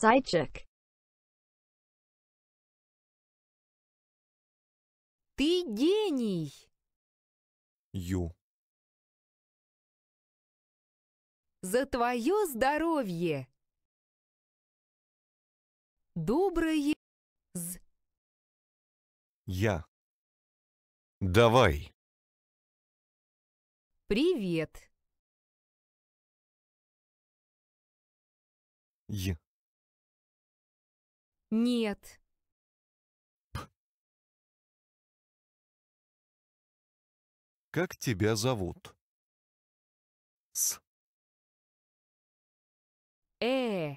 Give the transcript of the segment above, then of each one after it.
Зайчик. Ты гений. Ю. За твое здоровье. Доброе з. Я. Давай. Привет. Е. Нет. Как тебя зовут? С. Э.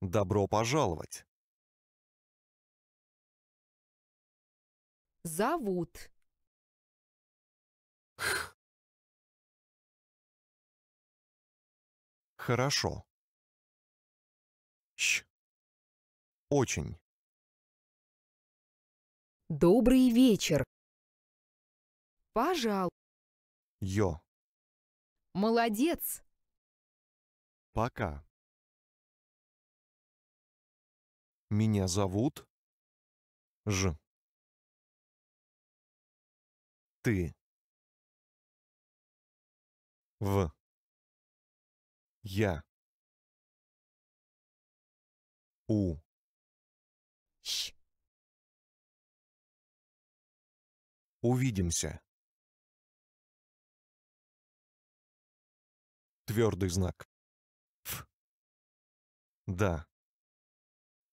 Добро пожаловать. Зовут. Хорошо. Щ. Очень. Добрый вечер. Пожал. Йо. Молодец. Пока. Меня зовут Ж. Ты. В. Я. У. Щ. Увидимся. Твердый знак. Ф. Да.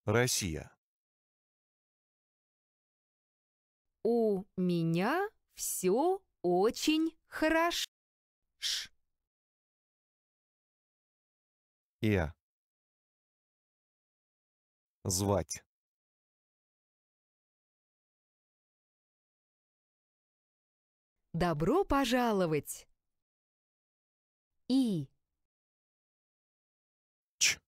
Россия. У меня все очень хорошо. Ш. Иа. «Э». Звать. Добро пожаловать! И. Ч.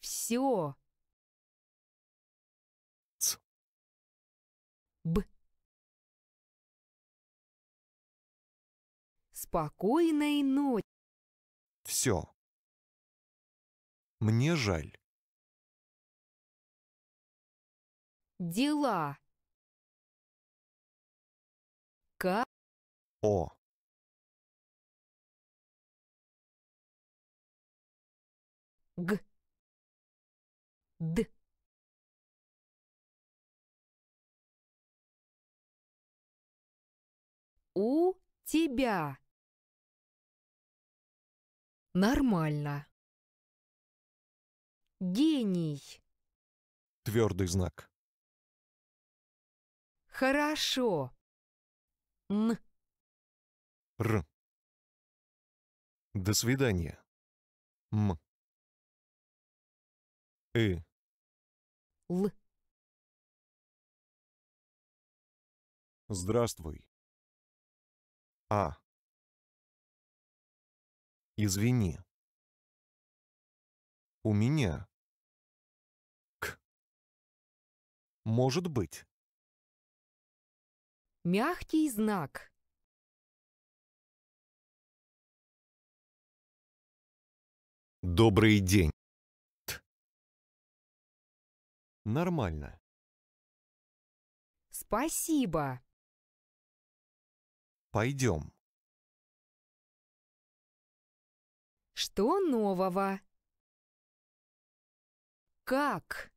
Все. Ц. Б. Спокойной ночи. Все. Мне жаль. Дела. К. О. Г. Д. У тебя. Нормально. Гений. Твердый знак. Хорошо. Н. Р. До свидания. М. И. Л. Здравствуй. А. Извини. У меня. К. Может быть. Мягкий знак. Добрый день. Т. Нормально. Спасибо. Пойдем. Что нового? Как?